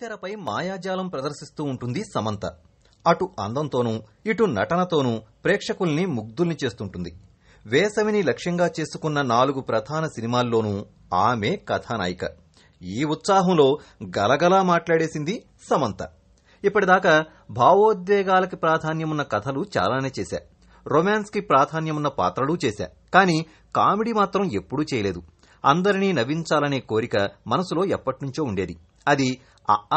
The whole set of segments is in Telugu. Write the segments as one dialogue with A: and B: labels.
A: తెరపై మాయాజాలం ప్రదర్శిస్తూ ఉంటుంది సమంత అటు అందంతోనూ ఇటు నటనతోనూ ప్రేక్షకుల్ని ముగ్ధుల్ని చేస్తుంటుంది వేసవిని లక్ష్యంగా చేసుకున్న నాలుగు ప్రధాన సినిమాల్లోనూ ఆమె కథానాయిక ఈ ఉత్సాహంలో గలగలా మాట్లాడేసింది సమంత ఇప్పటిదాకా భావోద్వేగాలకి ప్రాధాన్యమున్న కథలు చాలానే చేశా రొమాన్స్కి ప్రాధాన్యమున్న పాత్రలు చేశా కానీ కామెడీ మాత్రం ఎప్పుడూ చేయలేదు అందరినీ నవ్వించాలనే కోరిక మనసులో ఎప్పటినుంచో ఉండేది అది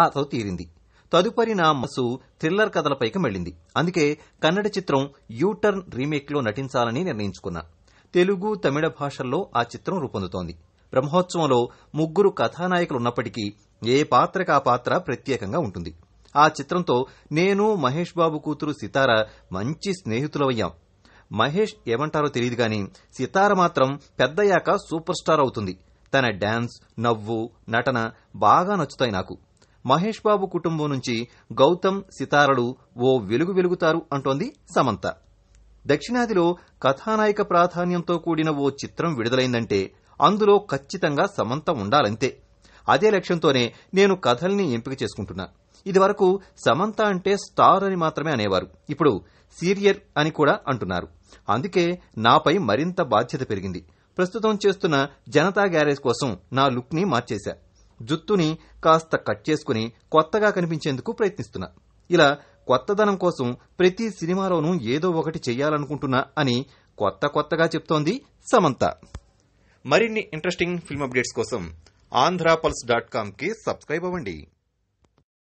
A: అతో తీరింది తదుపరి నా మసు థ్రిల్లర్ కథలపైకి మళ్లింది అందుకే కన్నడ చిత్రం యూటర్న్ రీమేక్లో నటించాలని నిర్ణయించుకున్నా తెలుగు తమిళ భాషల్లో ఆ చిత్రం రూపొందుతోంది బ్రహ్మోత్సవంలో ముగ్గురు కథానాయకులు ఉన్నప్పటికీ ఏ పాత్రకు ఆ పాత్ర ప్రత్యేకంగా ఉంటుంది ఆ చిత్రంతో నేను మహేష్ బాబు కూతురు సితార మంచి స్నేహితులవయ్యాం మహేష్ ఏమంటారో తెలియదు గాని సితార మాత్రం పెద్దయ్యాక సూపర్ స్టార్ అవుతుంది తన డ్యాన్స్ నవ్వు నటన బాగా నచ్చుతాయి నాకు మహేష్ బాబు కుటుంబం నుంచి గౌతమ్ సితారలు ఓ వెలుగు వెలుగుతారు అంటోంది సమంత దక్షిణాదిలో కథానాయక ప్రాధాన్యంతో కూడిన ఓ చిత్రం విడుదలైందంటే అందులో ఖచ్చితంగా సమంత ఉండాలంతే అదే లక్ష్యంతోనే నేను కథల్ని ఎంపిక చేసుకుంటున్నా ఇదివరకు సమంత అంటే స్టార్ అని మాత్రమే అనేవారు ఇప్పుడు సీరియర్ అని కూడా అంటున్నారు అందుకే నాపై మరింత బాధ్యత పెరిగింది ప్రస్తుతం చేస్తున్న జనతా గ్యారేజ్ కోసం నా లుక్ని మార్చేశా జుత్తుని కాస్త కట్ చేసుకుని కొత్తగా కనిపించేందుకు ప్రయత్నిస్తున్నా ఇలా కొత్తదనం కోసం ప్రతి సినిమాలోనూ ఏదో ఒకటి చేయాలనుకుంటున్నా అని కొత్త కొత్తగా చెప్తోంది సమంత మరిన్ని ఇంట్రెస్టింగ్ ఫిల్మ్ అప్డేట్స్ కోసం ఆంధ్ర పల్స్ డాట్ కామ్కి సబ్స్క్రైబ్ అవ్వండి